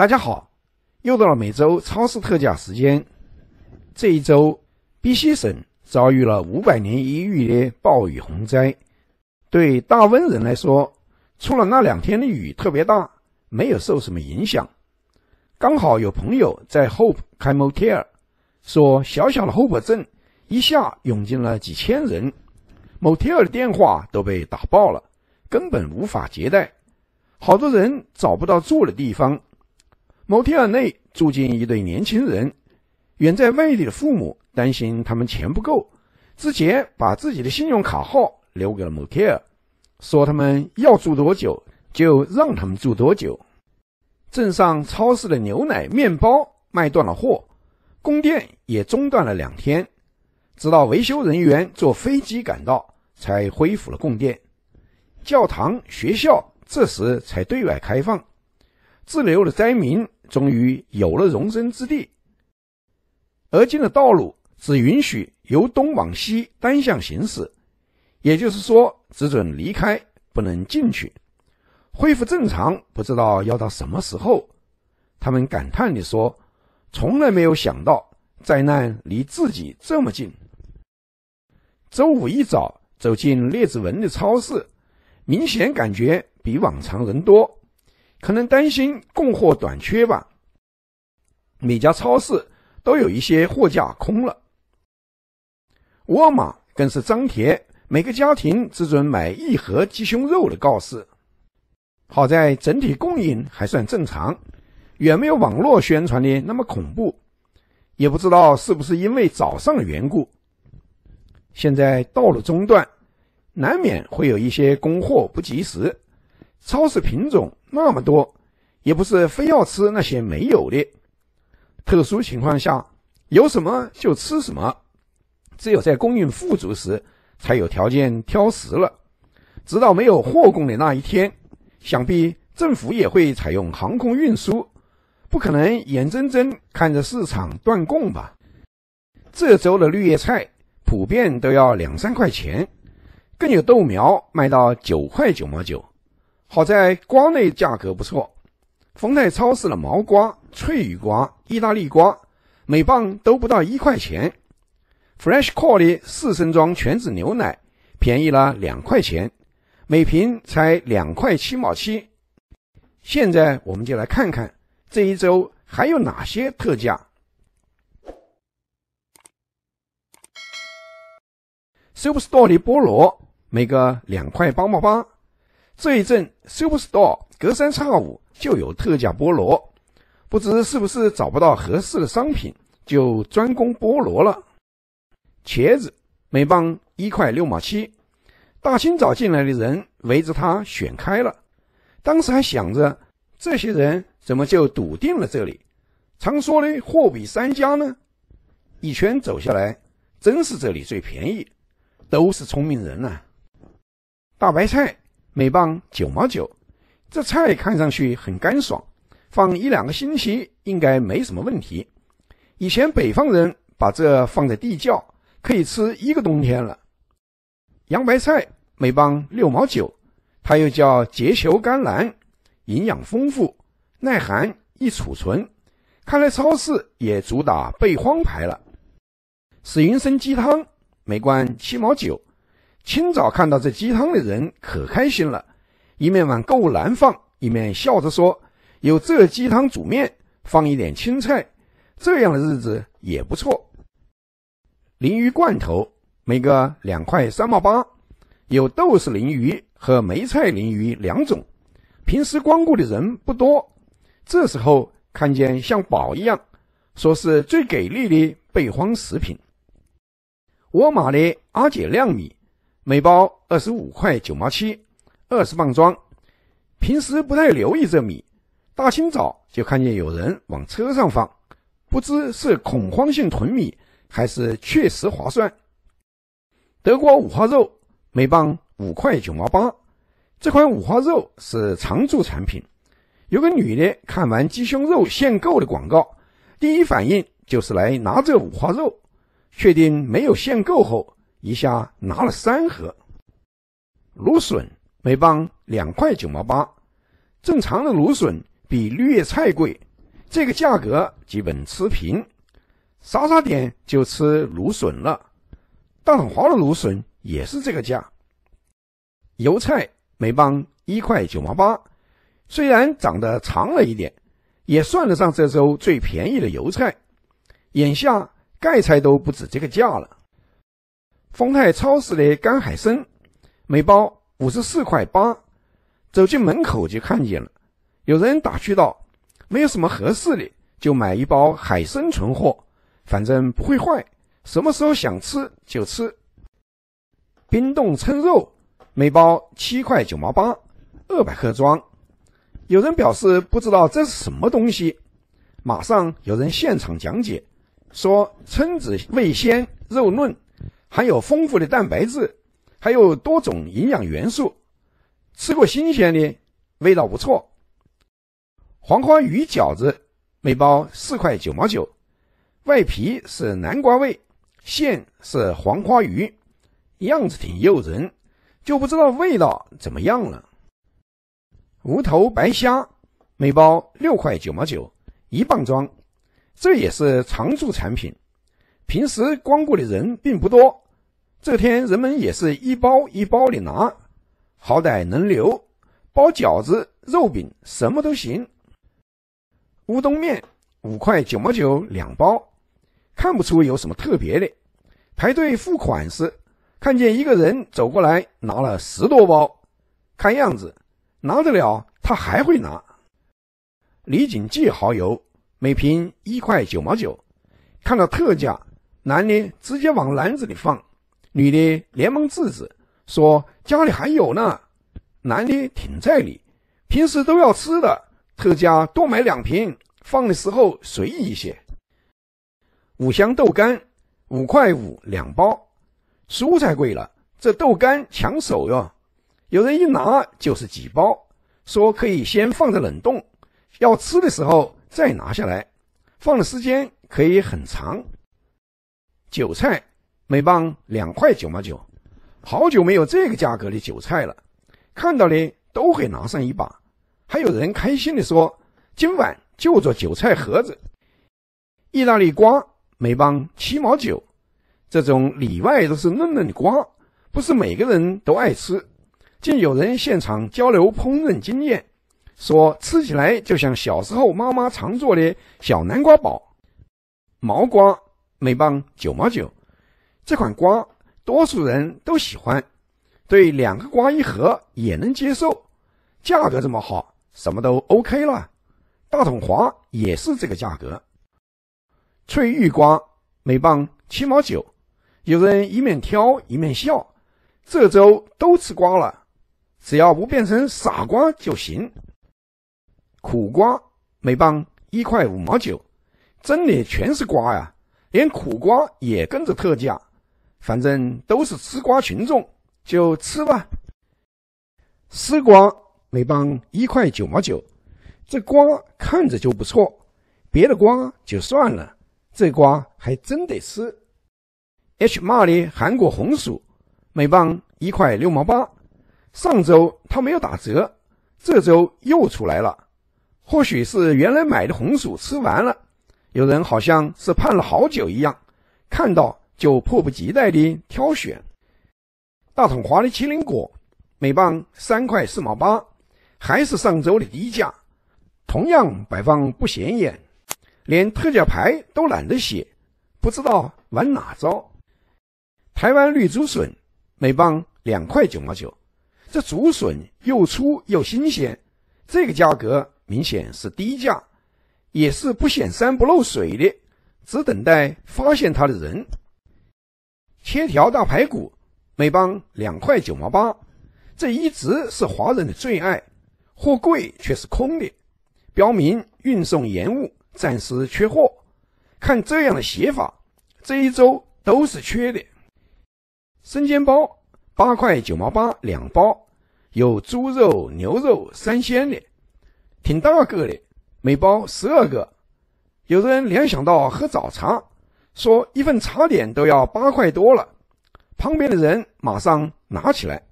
大家好，又到了每周超市特价时间。这一周，BC 省遭遇了五百年一遇的暴雨洪灾。对大温人来说，除了那两天的雨特别大，没有受什么影响。刚好有朋友在 Hope 开 motel，说小小的 Hope 镇一下涌进了几千人，m o t e l 的电话都被打爆了，根本无法接待。好多人找不到住的地方。某天尔内住进一对年轻人，远在外地的父母担心他们钱不够，之前把自己的信用卡号留给了某天尔，说他们要住多久就让他们住多久。镇上超市的牛奶、面包卖断了货，供电也中断了两天，直到维修人员坐飞机赶到，才恢复了供电。教堂、学校这时才对外开放。滞留的灾民终于有了容身之地。而今的道路只允许由东往西单向行驶，也就是说，只准离开，不能进去。恢复正常不知道要到什么时候。他们感叹地说：“从来没有想到灾难离自己这么近。”周五一早走进列子文的超市，明显感觉比往常人多。可能担心供货短缺吧，每家超市都有一些货架空了。沃尔玛更是张贴每个家庭只准买一盒鸡胸肉的告示。好在整体供应还算正常，远没有网络宣传的那么恐怖。也不知道是不是因为早上的缘故，现在道路中断，难免会有一些供货不及时，超市品种。那么多，也不是非要吃那些没有的。特殊情况下，有什么就吃什么。只有在供应富足时，才有条件挑食了。直到没有货供的那一天，想必政府也会采用航空运输，不可能眼睁睁看着市场断供吧？这周的绿叶菜普遍都要两三块钱，更有豆苗卖到九块九毛九。好在瓜类价格不错，丰泰超市的毛瓜、翠玉瓜、意大利瓜，每磅都不到一块钱。Fresh c o l e 的四升装全脂牛奶，便宜了两块钱，每瓶才两块七毛七。现在我们就来看看这一周还有哪些特价。Super Store 的菠萝每个两块八毛八。这一阵，superstore 隔三差五就有特价菠萝，不知是不是找不到合适的商品，就专攻菠萝了。茄子每磅一块六毛七，大清早进来的人围着他选开了。当时还想着，这些人怎么就笃定了这里？常说的货比三家呢，一圈走下来，真是这里最便宜，都是聪明人呐。大白菜。每磅九毛九，这菜看上去很干爽，放一两个星期应该没什么问题。以前北方人把这放在地窖，可以吃一个冬天了。洋白菜每磅六毛九，它又叫结球甘蓝，营养丰富，耐寒，易储存。看来超市也主打备荒牌了。史云生鸡汤每罐七毛九。清早看到这鸡汤的人可开心了，一面往购物篮放，一面笑着说：“有这鸡汤煮面，放一点青菜，这样的日子也不错。”鲮鱼罐头每个两块三毛八，有豆豉鲮鱼和梅菜鲮鱼两种。平时光顾的人不多，这时候看见像宝一样，说是最给力的备荒食品。沃尔玛的阿姐靓米。每包二十五块九毛七，二十磅装。平时不太留意这米，大清早就看见有人往车上放，不知是恐慌性囤米还是确实划算。德国五花肉每磅五块九毛八，这款五花肉是常驻产品。有个女的看完鸡胸肉限购的广告，第一反应就是来拿这五花肉，确定没有限购后。一下拿了三盒，芦笋每磅两块九毛八，正常的芦笋比绿叶菜贵，这个价格基本持平，稍稍点就吃芦笋了。大黄的芦笋也是这个价。油菜每磅一块九毛八，虽然长得长了一点，也算得上这周最便宜的油菜。眼下盖菜都不止这个价了。丰泰超市的干海参，每包五十四块八。走进门口就看见了，有人打趣道：“没有什么合适的，就买一包海参存货，反正不会坏，什么时候想吃就吃。”冰冻蛏肉，每包七块九毛八，二百克装。有人表示不知道这是什么东西，马上有人现场讲解，说蛏子味鲜肉嫩。含有丰富的蛋白质，还有多种营养元素。吃过新鲜的，味道不错。黄花鱼饺子每包四块九毛九，外皮是南瓜味，馅是黄花鱼，样子挺诱人，就不知道味道怎么样了。无头白虾每包六块九毛九，一磅装，这也是常驻产品。平时光顾的人并不多，这天人们也是一包一包的拿，好歹能留。包饺子、肉饼什么都行。乌冬面五块九毛九两包，看不出有什么特别的。排队付款时，看见一个人走过来，拿了十多包，看样子拿得了，他还会拿。李锦记蚝油每瓶一块九毛九，看到特价。男的直接往篮子里放，女的连忙制止，说：“家里还有呢。”男的挺在理，平时都要吃的，特价多买两瓶，放的时候随意一些。五香豆干五块五两包，蔬菜贵了，这豆干抢手哟，有人一拿就是几包，说可以先放在冷冻，要吃的时候再拿下来，放的时间可以很长。韭菜每磅两块九毛九，好久没有这个价格的韭菜了，看到的都会拿上一把，还有人开心地说今晚就做韭菜盒子。意大利瓜每磅七毛九，这种里外都是嫩嫩的瓜，不是每个人都爱吃，竟有人现场交流烹饪经验，说吃起来就像小时候妈妈常做的小南瓜煲，毛瓜。每磅九毛九，这款瓜多数人都喜欢，对两个瓜一盒也能接受，价格这么好，什么都 OK 了。大桶华也是这个价格，翠玉瓜每磅七毛九，有人一面挑一面笑，这周都吃瓜了，只要不变成傻瓜就行。苦瓜每磅一块五毛九，真的全是瓜呀。连苦瓜也跟着特价，反正都是吃瓜群众，就吃吧。丝瓜每磅一块九毛九，这瓜看着就不错，别的瓜就算了，这瓜还真得吃。H m a 的韩国红薯每磅一块六毛八，上周它没有打折，这周又出来了，或许是原来买的红薯吃完了。有人好像是盼了好久一样，看到就迫不及待地挑选。大统华的麒麟果，每磅三块四毛八，还是上周的低价。同样摆放不显眼，连特价牌都懒得写，不知道玩哪招。台湾绿竹笋，每磅两块九毛九。这竹笋又粗又新鲜，这个价格明显是低价。也是不显山不漏水的，只等待发现它的人。切条大排骨，每磅两块九毛八，这一直是华人的最爱。货柜却是空的，标明运送延误，暂时缺货。看这样的写法，这一周都是缺的。生煎包八块九毛八两包，有猪肉、牛肉三鲜的，挺大个的。每包十二个，有的人联想到喝早茶，说一份茶点都要八块多了。旁边的人马上拿起来，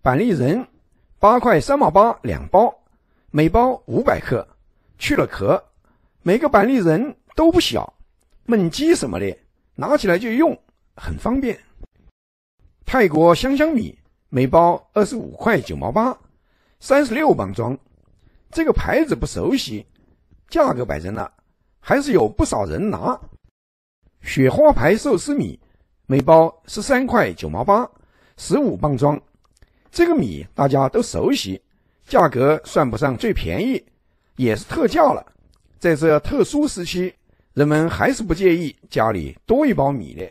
板栗仁八块三毛八两包，每包五百克，去了壳，每个板栗仁都不小，焖鸡什么的拿起来就用，很方便。泰国香香米每包二十五块九毛八，三十六磅装。这个牌子不熟悉，价格摆在那，还是有不少人拿。雪花牌寿司米，每包十三块九毛八，十五磅装。这个米大家都熟悉，价格算不上最便宜，也是特价了。在这特殊时期，人们还是不介意家里多一包米的。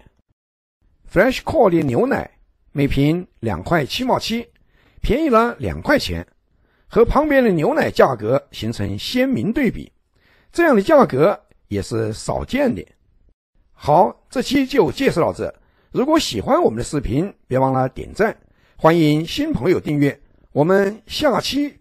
Fresh c o l l 的牛奶，每瓶两块七毛七，便宜了两块钱。和旁边的牛奶价格形成鲜明对比，这样的价格也是少见的。好，这期就介绍到这。如果喜欢我们的视频，别忘了点赞，欢迎新朋友订阅。我们下期。